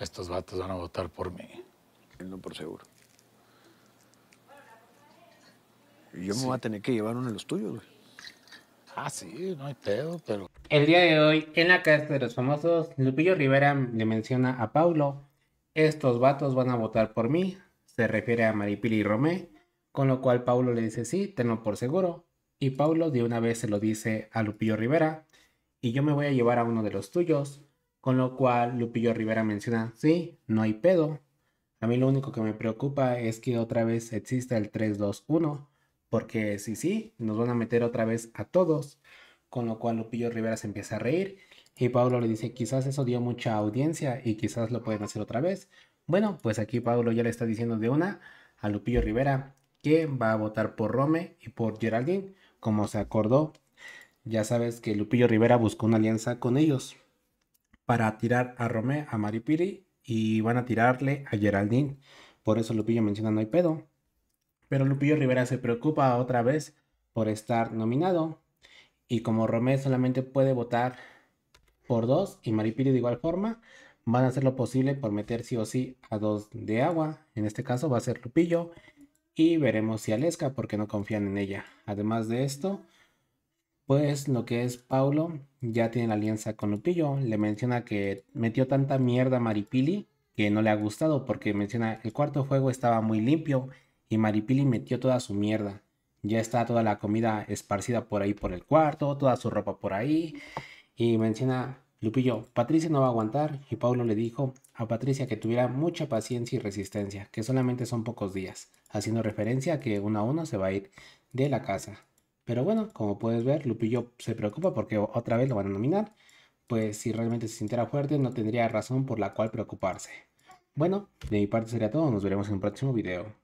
estos vatos van a votar por mí. No por seguro. yo me voy a tener que llevar uno de los tuyos, güey. Ah, sí, no hay pedo, pero... El día de hoy, en la casa de los famosos, Lupillo Rivera le menciona a Paulo, estos vatos van a votar por mí, se refiere a Maripili y Romé, con lo cual Paulo le dice, sí, tenlo por seguro, y Paulo de una vez se lo dice a Lupillo Rivera, y yo me voy a llevar a uno de los tuyos, con lo cual Lupillo Rivera menciona, sí, no hay pedo. A mí lo único que me preocupa es que otra vez exista el 3-2-1, porque si sí, nos van a meter otra vez a todos. Con lo cual Lupillo Rivera se empieza a reír y Pablo le dice, quizás eso dio mucha audiencia y quizás lo pueden hacer otra vez. Bueno, pues aquí Pablo ya le está diciendo de una a Lupillo Rivera que va a votar por Rome y por Geraldine, como se acordó. Ya sabes que Lupillo Rivera buscó una alianza con ellos para tirar a Romé, a Maripiri y van a tirarle a Geraldine. Por eso Lupillo menciona no hay pedo. Pero Lupillo Rivera se preocupa otra vez por estar nominado. Y como Romé solamente puede votar por dos y Maripiri de igual forma, van a hacer lo posible por meter sí o sí a dos de agua. En este caso va a ser Lupillo. Y veremos si Alesca porque no confían en ella. Además de esto, pues lo que es Paulo ya tiene la alianza con Lupillo. Le menciona que metió tanta mierda a Maripili que no le ha gustado porque menciona el cuarto juego estaba muy limpio y Maripili metió toda su mierda. Ya está toda la comida esparcida por ahí por el cuarto, toda su ropa por ahí. Y menciona Lupillo, Patricia no va a aguantar y Paulo le dijo a Patricia que tuviera mucha paciencia y resistencia, que solamente son pocos días, haciendo referencia a que uno a uno se va a ir de la casa. Pero bueno, como puedes ver, Lupillo se preocupa porque otra vez lo van a nominar. Pues si realmente se sintiera fuerte, no tendría razón por la cual preocuparse. Bueno, de mi parte sería todo. Nos veremos en un próximo video.